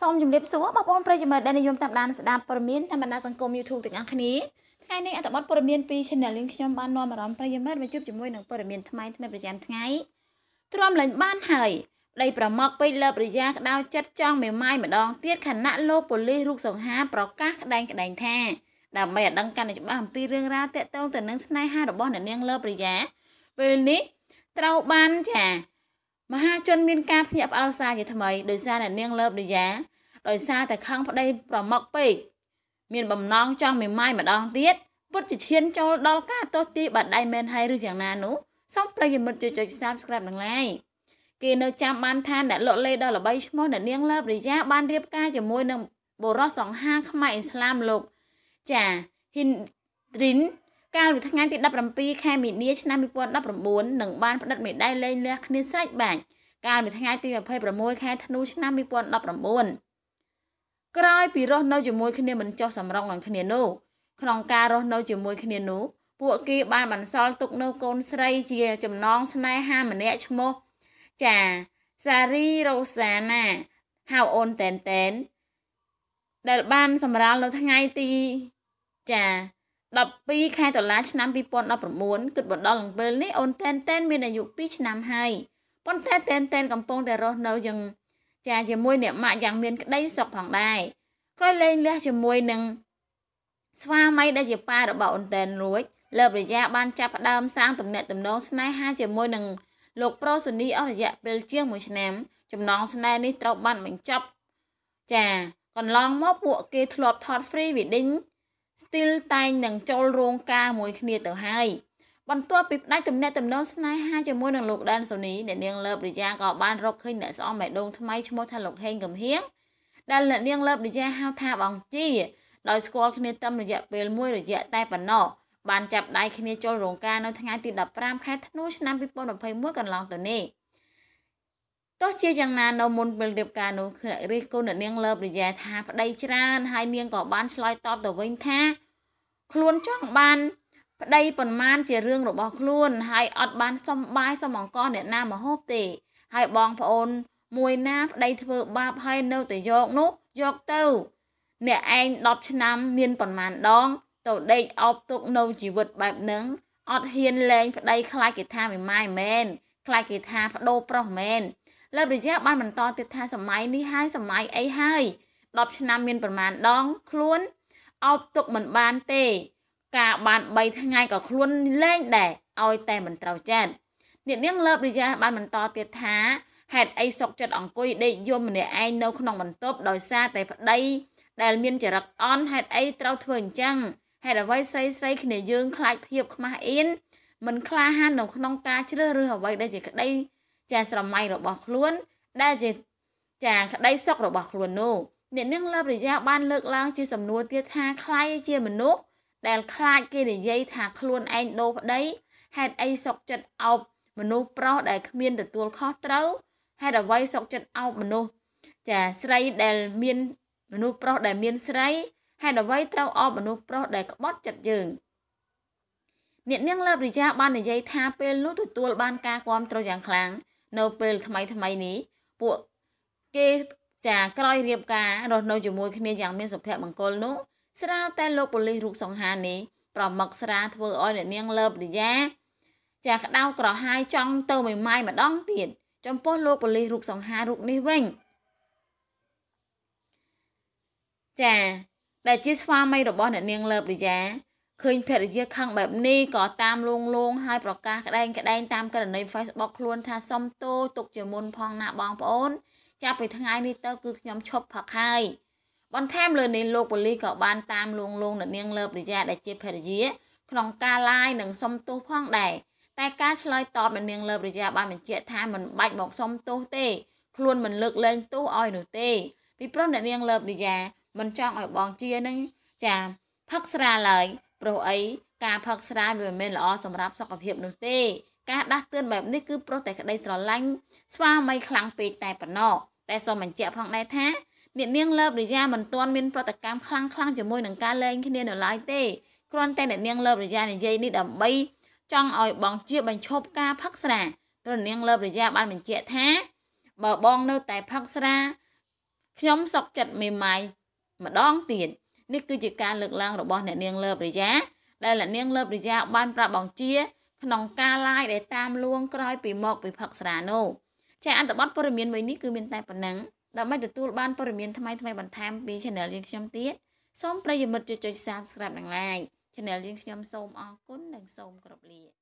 សូមជម្រាបសួរបងប្អូនប្រិយមិត្តដែលនិយមតាមដានស្ដាប់ព័ត៌មានតាមបណ្ដាសង្គម YouTube ទាំងអស់គ្នាថ្ងៃនេះអត្ថបទព័ត៌មានពី Channel លីងខ្ញុំបាននាំអារម្មណ៍ប្រិយមិត្តមកជួបជាមួយនឹងព័ត៌មានថ្មីថ្មីប្រចាំថ្ងៃទ្រាំលែងបានហើយប្តីប្រមាថពេកលើប្រយាក្តៅចិត្តចង់មេម៉ាយម្ដងទៀតខណៈលោកប៉ូលីសរុកសង្ហាប្រកាសក្តែងក្តែងថាដើម្បីឲ្យដឹងកាន់តែច្បាស់អំពីរឿងរ៉ាវតាក់ទងទៅនឹងស្នេហារបស់អ្នកនាងលើប្រយាពេលនេះត្រូវបានចាមហាជនមានការភ្ញាក់ផ្អើលសារជាថ្មីដោយសារអ្នកនាងលើបដិយាដោយសារតែខឹងប្តីប្រមុកពេកមានបំណងចង់មេម៉ាយម្ដងទៀតពុតជាឈានចូលដល់ការទោសទាបាត់ដៃមែនហើយឬយ៉ាងណានោះសូមប្រិយមិត្តជួយចុច Subscribe និង Like គេនៅចាំបានថាអ្នកលក់លេដល់ល្បីឈ្មោះអ្នកនាងលើបរិយាបានរៀបការជាមួយនឹងបុរសសង្ហាខ្មែរអ៊ីស្លាមលោកចាហ៊ីនទ្រិនកាលពីថ្ងៃទី17ខែមីនាឆ្នាំ2019នឹងបានផ្តិតមេដាយលែងលះគ្នាស្រេចបាច់កាលពីថ្ងៃទី26ខែធ្នូឆ្នាំ2019ក្រោយពីរស់នៅជាមួយគ្នាមិនចុះសម្រុងនឹងគ្នានោះក្នុងការរស់នៅជាមួយ គ្នានោះពួកគេបានបន្សល់ទុកនៅកូន ស្រីជា ចំណងស្នេហាម្នាក់ឈ្មោះចាសារីរ៉ូសាណាហៅអូនតែនតែនដែលបានសម្រាលនៅថ្ងៃទីចា12ខែតុលាឆ្នាំ2019គិតបន្តដល់ពេលនេះអូនតែនតែនមានអាយុ2ឆ្នាំហើយប៉ុន្តែតែនតែនកំពុងតែរស់នៅយ៉ាងចាជាមួយអ្នកម៉ាក់យ៉ាងមានក្តីសុខផងដែរក្រោយលែងលះជាមួយនឹងស្វាមីដែលជាប៉ារបស់អូនតែនរួចលើប្រយាបានចាប់ផ្ដើមសាងទំនាក់ទំនងស្នេហាជាមួយនឹងលោកប្រូសូនីអស់រយៈពេលជាង1ឆ្នាំចំណងស្នេហ៍នេះត្រូវបានបញ្ចប់ ចាកន្លងមកពួកគេធ្លាប់ថត free wedding ស្ទីលតែងនឹងចូលរោងការមួយគ្នាទៅហើយបន្ទាប់ពីផ្ដាច់ទំនាក់ទំនងស្នេហាជាមួយនឹងលោកដានសូនីអ្នកនាងលើបរិយាក៏បានរកឃើញអ្នកស្អមបេះដូងថ្មីឈ្មោះថាលោកហេងកំហៀងដែលអ្នកនាងលើបរិយាហៅថាបងជីដោយស្គាល់គ្នាតាមរយៈពេលមួយរយៈតែប៉ុណ្ណោះបានចាប់ដៃគ្នាចូលរោងការនៅថ្ងៃទី15ខែធ្នូឆ្នាំ2021កន្លងទៅនេះ។ទោះជាយ៉ាងណានៅមុនពេលរៀបការនោះគឺរិះគន់អ្នកនាងលើបនិយាយថាប្តីច្រើនហើយនាងក៏បានឆ្លើយតបទៅវិញថាខ្លួនចង់បានប្តីប៉ុន្មានជារឿងរបស់ខ្លួនហើយអត់បានសំបាយសំអង្កអ្នកណាមកហូបទេ ហើយបងប្អូនមួយណាប្តីធ្វើបាបហើយនៅតែយកនោះយកទៅ អ្នកឯង10ឆ្នាំ មានប៉ុន្មានដងទៅដេកអប់ទុកនៅជីវិតបែបហ្នឹងអត់ហ៊ានលែងប្តីខ្លាចគេថាមិនម៉ាយមែនខ្លាចគេថាបដូរប្រុសមែនលោករាជាបានបន្តទៀតថាសម័យនេះហើយសម័យអីហើយ10ឆ្នាំមានប្រមាណដងខ្លួនអោបទុកមិនបានទេការបាន3ថ្ងៃក៏ខ្លួនលែងដែរឲ្យតែមិនត្រូវចិត្តអ្នកនាងលោករាជាបានបន្តទៀតថាហេតុអីសុកចិត្តអង្គុយដេកយំម្នាក់ឯងនៅក្នុង បន្ទប់ដោយសារតែប្តីដែលមានចរិតអន់ហេតុអីត្រូវធ្វើអញ្ចឹងហេតុអ្វីស្រីស្រីគ្នាយើងខ្លាចភាពខ្មាស់អៀនមិនក្លាហាននៅក្នុងការជ្រើសរើសអ្វីដែលជាក្តីចាស្រមៃរបស់ខ្លួនដែលជាចាក្តីសុខរបស់ខ្លួននោះអ្នកនាងលបរិយាបានលើកឡើងជាសំណួរទៀតថាใครជាមនុស្សដែលខ្លាចគេនិយាយថាខ្លួនឯងដូរប្តីហេតុអីសុកចិត្តអោបមនុស្សប្រុសដែលគ្មានទទួលខុសត្រូវហេតុអ្វីសុកចិត្តអោបមនុស្សចាស្រីដែលមានមនុស្សប្រុសដែលមានស្រីហេតុអ្វីត្រូវអោបមនុស្សប្រុសដែលក្បត់ចិត្តយើងអ្នកនាងលបរិយាបាននិយាយថាពេលនោះទទួលបានការគាំទ្រយ៉ាងខ្លាំងនៅពេលថ្មីថ្មីនេះពួកគេចាក្រោយរៀបការរស់នៅជាមួយគ្នាយ៉ាងមានសុភមង្គលនោះស្រាប់តែលោកប៉ូលីសរូបសង្ហានេះប្រមឹកស្រាធ្វើឲ្យអ្នកនាងលើបរិយា ចាក្តៅក្រហាយចង់ទៅមួយម៉ាយម្ដងទៀតចំពោះលោកប៉ូលីសរូបសង្ហារូបនេះវិញចាដែលជាស្វាមីរបស់អ្នកនាងលើបរិយាឃើញភរិយាខឹងបែបនេះក៏តាមលងលងហើយប្រកាសក្តែងក្តែងតាមករណី Facebook ខ្លួនថាសុំទោសទុកជាមុនផងណាបងប្អូន ចាប់ពីថ្ងៃនេះតទៅគឺខ្ញុំឈប់ផឹកហើយបន្ថែមលើនេះលោកប៉ូលីសក៏បានតាមលងលងអ្នកនាងលើប្រយាដែលជាភរិយាក្នុងការឡាយនិងសុំទោសផងដែរតែការឆ្លើយតបអ្នកនាងលើប្រយាបានបញ្ជាក់ថាមិនបាច់មកសុំទោសទេខ្លួនមិនលើកលែងទោសឲ្យនោះទេពីព្រោះអ្នកនាងលើប្រយាមិនចង់ឲ្យបងជានឹងចាផឹកស្រាឡើយព្រោះអីការផឹកស្រាវាមិនមែនល្អសម្រាប់សុខភាពនោះទេការដាស់តឿនបែបនេះគឺព្រោះតែក្តីស្រឡាញ់ស្វាមីខ្លាំងពេកតែប៉ុណ្ណោះតែសូមបញ្ជាក់ផងដែរថាអ្នកនាងលើបរិយាមិនទាន់មានប្រតិកម្មខ្លាំងខ្លាំងជាមួយនឹងការលែងគ្នានៅឡើយទេគ្រាន់តែអ្នកនាងលើបរិយានិយាយនេះដើម្បីចង់ឲ្យបងជាបញ្ឈប់ការផឹកស្រាព្រោះនាងលើបរិយាបានបញ្ជាក់ថាបើបងនៅតែផឹកស្រាខ្ញុំសោកចិត្តមេម៉ាយម្ដងទៀតនេះគឺជាការលើកឡើងរបស់អ្នកនាងលើបរិយាដែលអ្នកនាងលើបរិយា បានប្រាប់បងជា ក្នុងការឡាយដែលតាមលួងក្រោយ ពីមកពិភពស្រាណូចាអត្ថបទព័ត៌មានមួយនេះគឺមានតែប៉ុណ្ណឹងដើម្បីទទួលបានព័ត៌មានថ្មីៗបន្ថែមពី Channel យើងខ្ញុំទៀតសូមប្រិយមិត្តជួយចុច Subscribe និង Like Channel យើងខ្ញុំសូមអរគុណនិងសូមគោរពលា